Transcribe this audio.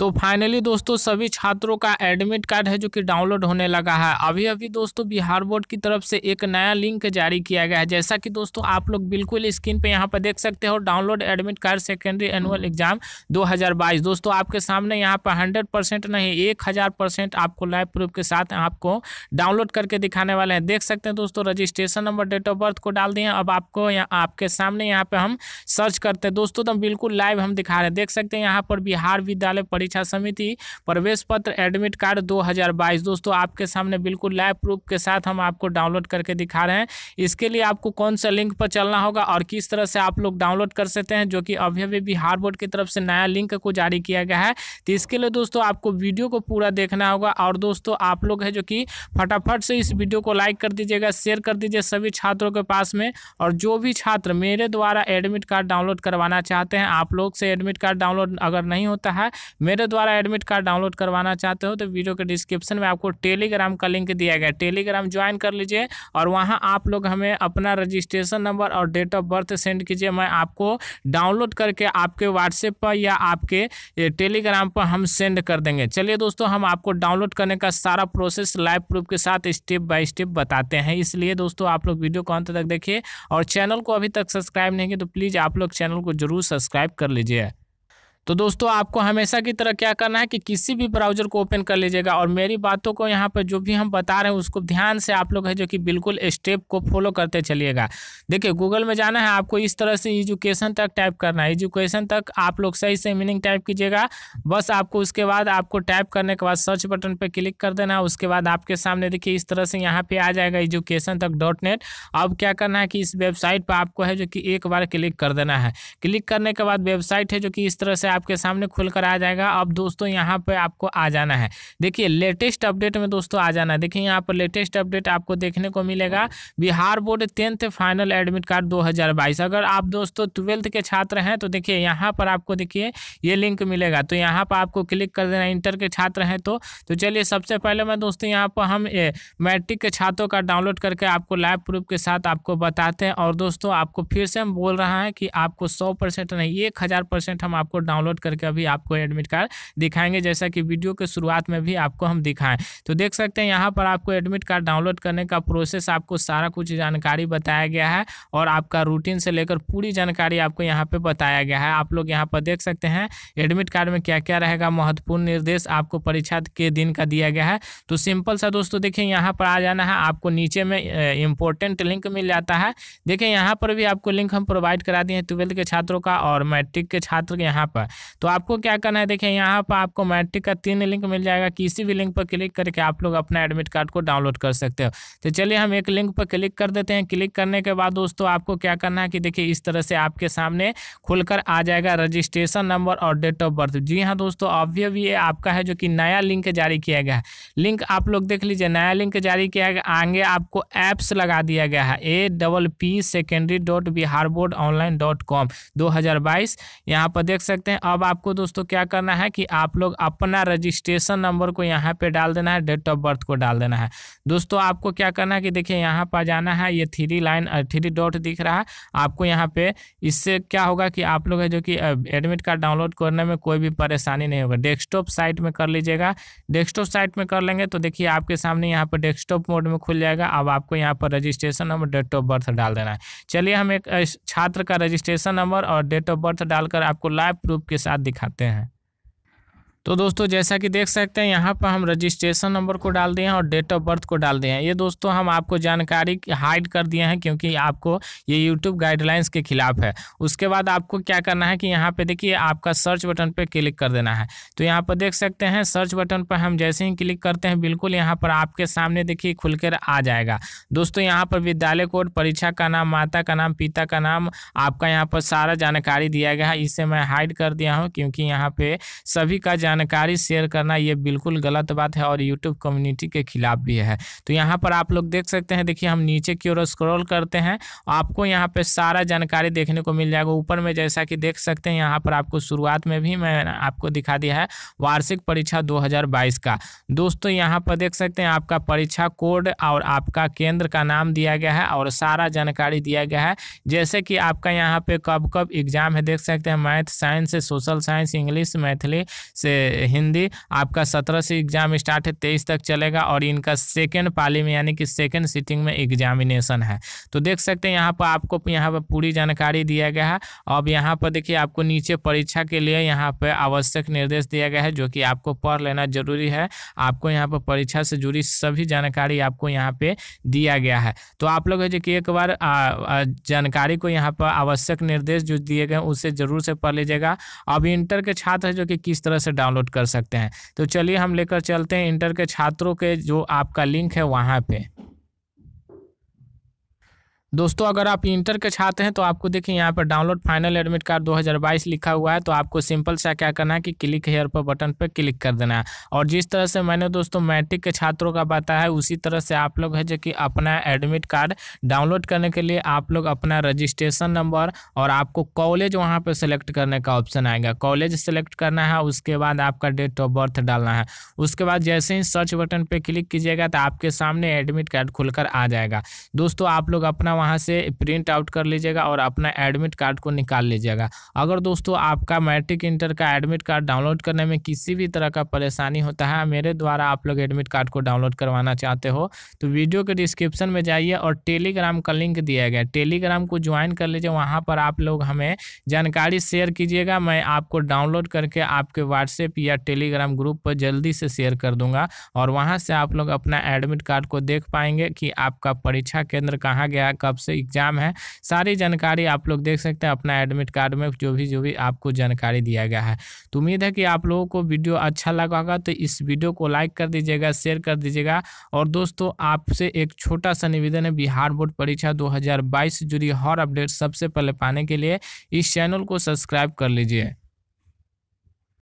तो फाइनली दोस्तों सभी छात्रों का एडमिट कार्ड है जो कि डाउनलोड होने लगा है अभी अभी दोस्तों बिहार बोर्ड की तरफ से एक नया लिंक जारी किया गया है जैसा कि दोस्तों आप लोग बिल्कुल स्क्रीन पे यहाँ पर देख सकते हो download admit card secondary annual exam 2022 दोस्तों आपके सामने यहाँ पर हंड्रेड नहीं एक आपको लाइव प्रूफ के साथ आपको डाउनलोड करके दिखाने वाले हैं देख सकते हैं दोस्तों registration number date of birth को डाल दिए अब आपको आपके सामने यहाँ पर हम सर्च करते हैं दोस्तों तो बिल्कुल लाइव हम दिखा रहे हैं देख सकते हैं यहाँ पर बिहार विद्यालय परीक्षा परीक्षा समिति प्रवेश पत्र एडमिट कार्ड 2022 दोस्तों आपके सामने बिल्कुल लाइव प्रूफ के साथ हम आपको डाउनलोड करके दिखा रहे हैं इसके लिए आपको कौन सा लिंक पर चलना होगा और किस तरह से आप लोग डाउनलोड कर सकते हैं जो कि अभी अभी बिहार बोर्ड की तरफ से नया लिंक को जारी किया गया है तो इसके लिए दोस्तों आपको वीडियो को पूरा देखना होगा और दोस्तों आप लोग है जो कि फटाफट से इस वीडियो को लाइक कर दीजिएगा शेयर कर दीजिए सभी छात्रों के पास में और जो भी छात्र मेरे द्वारा एडमिट कार्ड डाउनलोड करवाना चाहते हैं आप लोग से एडमिट कार्ड डाउनलोड अगर नहीं होता है मेरे मेरे द्वारा एडमिट कार्ड डाउनलोड करवाना चाहते हो तो वीडियो के डिस्क्रिप्शन में आपको टेलीग्राम का लिंक दिया गया टेलीग्राम ज्वाइन कर लीजिए और वहाँ आप लोग हमें अपना रजिस्ट्रेशन नंबर और डेट ऑफ बर्थ सेंड कीजिए मैं आपको डाउनलोड करके आपके व्हाट्सएप पर या आपके टेलीग्राम पर हम सेंड कर देंगे चलिए दोस्तों हम आपको डाउनलोड करने का सारा प्रोसेस लाइव प्रूफ के साथ स्टेप बाय स्टेप बताते हैं इसलिए दोस्तों आप लोग वीडियो को अंत तक देखिए और चैनल को अभी तक सब्सक्राइब नहीं किया तो प्लीज़ आप लोग चैनल को जरूर सब्सक्राइब कर लीजिए तो दोस्तों आपको हमेशा की तरह क्या करना है कि किसी भी ब्राउज़र को ओपन कर लीजिएगा और मेरी बातों को यहाँ पर जो भी हम बता रहे हैं उसको ध्यान से आप लोग है जो कि बिल्कुल स्टेप को फॉलो करते चलिएगा देखिए गूगल में जाना है आपको इस तरह से एजुकेशन तक टाइप करना है एजुकेशन तक आप लोग सही से मीनिंग टाइप कीजिएगा बस आपको उसके बाद आपको टाइप करने के बाद सर्च बटन पर क्लिक कर देना है उसके बाद आपके सामने देखिए इस तरह से यहाँ पर आ जाएगा एजुकेशन तक डॉट नेट अब क्या करना है कि इस वेबसाइट पर आपको है जो कि एक बार क्लिक कर देना है क्लिक करने के बाद वेबसाइट है जो कि इस तरह से आपके सामने खुलकर आ जाएगा अब दोस्तों यहाँ पर आपको आ जाना है देखिए लेटेस्ट अपडेट में दोस्तों आ जाना है देखिए यहाँ पर लेटेस्ट अपडेट आपको देखने को मिलेगा Bihar board tenth final admit card दो अगर आप दोस्तों ट्वेल्थ के छात्र हैं तो देखिए यहाँ पर आपको देखिए ये लिंक मिलेगा तो यहाँ पर आपको क्लिक कर देना इंटर के छात्र हैं तो तो चलिए सबसे पहले मैं दोस्तों यहाँ पर हम मैट्रिक के छात्रों का डाउनलोड करके आपको लाइव प्रूफ के साथ आपको बताते हैं और दोस्तों आपको फिर से हम बोल रहा है कि आपको सौ परसेंट नहीं एक हज़ार परसेंट हम आपको डाउनलोड डाउनलोड करके अभी आपको एडमिट कार्ड दिखाएंगे जैसा कि वीडियो के शुरुआत में भी आपको हम दिखाएं तो देख सकते हैं यहाँ पर आपको एडमिट कार्ड डाउनलोड करने का प्रोसेस आपको सारा कुछ जानकारी बताया गया है और आपका रूटीन से लेकर पूरी जानकारी आपको यहाँ पर बताया गया है आप लोग यहाँ पर देख सकते हैं एडमिट कार्ड में क्या क्या रहेगा महत्वपूर्ण निर्देश आपको परीक्षा के दिन का दिया गया है तो सिंपल सा दोस्तों देखिए यहाँ पर आ जाना है आपको नीचे में इंपॉर्टेंट लिंक मिल जाता है देखिए यहाँ पर भी आपको लिंक हम प्रोवाइड करा दिए हैं ट्वेल्थ के छात्रों का और मैट्रिक के छात्र यहाँ पर तो आपको क्या करना है देखिए यहाँ पर आपको मैट्रिक का तीन लिंक मिल जाएगा किसी भी लिंक पर क्लिक करके आप लोग अपना एडमिट कार्ड को डाउनलोड कर सकते हो तो चलिए हम एक लिंक पर क्लिक कर देते हैं क्लिक करने के बाद दोस्तों आपको क्या करना है कि देखिए इस तरह से आपके सामने खुलकर आ जाएगा रजिस्ट्रेशन नंबर और डेट ऑफ बर्थ जी हाँ दोस्तों अभी अभी ये आपका है जो कि नया लिंक जारी किया गया है लिंक आप लोग देख लीजिए नया लिंक जारी किया गया आगे आपको ऐप्स लगा दिया गया है A double P secondary dot Bihar board online dot com दो हज़ार बाईस यहाँ पर देख सकते हैं अब आपको दोस्तों क्या करना है कि आप लोग अपना रजिस्ट्रेशन नंबर को यहाँ पे डाल देना है डेट ऑफ बर्थ को डाल देना है दोस्तों आपको क्या करना है कि देखिए यहाँ पर जाना है ये थ्री लाइन थ्री डॉट दिख रहा है आपको यहाँ पे इससे क्या होगा कि आप लोग है जो कि एडमिट कार्ड डाउनलोड करने में कोई भी परेशानी नहीं होगा डेस्कटॉप साइट में कर लीजिएगा डेस्कटॉप साइट में कर लेंगे तो देखिए आपके सामने यहाँ पर डेस्कटॉप मोड में खुल जाएगा अब आपको यहाँ पर registration number date of birth डाल देना है चलिए हम एक छात्र का रजिस्ट्रेशन नंबर और डेट ऑफ बर्थ डालकर आपको लाइव प्रूफ के साथ दिखाते हैं तो दोस्तों जैसा कि देख सकते हैं यहाँ पर हम रजिस्ट्रेशन नंबर को डाल दिए हैं और डेट ऑफ बर्थ को डाल दिए हैं ये दोस्तों हम आपको जानकारी हाइड कर दिए हैं क्योंकि आपको ये यूट्यूब गाइडलाइंस के खिलाफ है उसके बाद आपको क्या करना है कि यहाँ पे देखिए आपका सर्च बटन पर क्लिक कर देना है तो यहाँ पर देख सकते हैं सर्च बटन पर हम जैसे ही क्लिक करते हैं बिल्कुल यहाँ पर आपके सामने देखिए खुलकर आ जाएगा दोस्तों यहाँ पर विद्यालय कोड परीक्षा का नाम माता का नाम पिता का नाम आपका यहाँ पर सारा जानकारी दिया गया है इसे मैं हाइड कर दिया हूँ क्योंकि यहाँ पर सभी का जानकारी शेयर करना ये बिल्कुल गलत बात है और यूट्यूब कम्युनिटी के खिलाफ भी है तो यहाँ पर आप लोग देख सकते हैं देखिए हम नीचे की ओर स्क्रॉल करते हैं आपको यहाँ पर सारा जानकारी देखने को मिल जाएगा ऊपर में जैसा कि देख सकते हैं यहाँ पर आपको शुरुआत में भी मैं आपको दिखा दिया है वार्षिक परीक्षा दो का दोस्तों यहाँ पर देख सकते हैं आपका परीक्षा कोड और आपका केंद्र का नाम दिया गया है और सारा जानकारी दिया गया है जैसे कि आपका यहाँ पे कब कब एग्जाम है देख सकते हैं मैथ साइंस से सोशल साइंस इंग्लिश मैथिली से हिंदी आपका सत्रह से एग्ज़ाम स्टार्ट है तेईस तक चलेगा और इनका सेकेंड पाली में यानी कि सेकेंड सिटिंग में एग्जामिनेशन है तो देख सकते हैं यहाँ पर आपको यहाँ पर पूरी जानकारी दिया गया है अब यहाँ पर देखिए आपको नीचे परीक्षा के लिए यहाँ पर आवश्यक निर्देश दिया गया है जो कि आपको पढ़ लेना जरूरी है आपको यहाँ पर परीक्षा से जुड़ी सभी जानकारी आपको यहाँ पे दिया गया है तो आप लोग है जो कि एक बार जानकारी को यहाँ पर आवश्यक निर्देश जो दिए गए उसे जरूर से पढ़ लीजिएगा अब इंटर के छात्र है जो कि किस तरह से डाउन डाउनलोड कर सकते हैं तो चलिए हम लेकर चलते हैं इंटर के छात्रों के जो आपका लिंक है वहाँ पर दोस्तों अगर आप इंटर के छात्र हैं तो आपको देखिए यहाँ पर डाउनलोड फाइनल एडमिट कार्ड 2022 लिखा हुआ है तो आपको सिंपल सा क्या करना है कि क्लिक हेयर पर बटन पर क्लिक कर देना है और जिस तरह से मैंने दोस्तों मैट्रिक के छात्रों का बताया है उसी तरह से आप लोग है जो कि अपना एडमिट कार्ड डाउनलोड करने के लिए आप लोग अपना रजिस्ट्रेशन नंबर और आपको कॉलेज वहाँ पर सेलेक्ट करने का ऑप्शन आएगा कॉलेज सेलेक्ट करना है उसके बाद आपका डेट ऑफ बर्थ डालना है उसके बाद जैसे ही सर्च बटन पर क्लिक कीजिएगा तो आपके सामने एडमिट कार्ड खुलकर आ जाएगा दोस्तों आप लोग अपना वहाँ से प्रिंट आउट कर लीजिएगा और अपना एडमिट कार्ड को निकाल लीजिएगा अगर दोस्तों आपका मैट्रिक इंटर का एडमिट कार्ड डाउनलोड करने में किसी भी तरह का परेशानी होता है मेरे द्वारा आप लोग एडमिट कार्ड को डाउनलोड करवाना चाहते हो तो वीडियो के डिस्क्रिप्शन में जाइए और टेलीग्राम का लिंक दिया गया टेलीग्राम को ज्वाइन कर लीजिए वहाँ पर आप लोग हमें जानकारी शेयर कीजिएगा मैं आपको डाउनलोड करके आपके व्हाट्सएप या टेलीग्राम ग्रुप पर जल्दी से शेयर कर दूंगा और वहाँ से आप लोग अपना एडमिट कार्ड को देख पाएंगे कि आपका परीक्षा केंद्र कहाँ गया कब कब से एग्ज़ाम है सारी जानकारी आप लोग देख सकते हैं अपना एडमिट कार्ड में जो भी जो भी आपको जानकारी दिया गया है तो उम्मीद है कि आप लोगों को वीडियो अच्छा लगा होगा तो इस वीडियो को लाइक कर दीजिएगा शेयर कर दीजिएगा और दोस्तों आपसे एक छोटा सा निवेदन है बिहार बोर्ड परीक्षा दो बाईस जुड़ी हर अपडेट सबसे पहले पाने के लिए इस चैनल को सब्सक्राइब कर लीजिए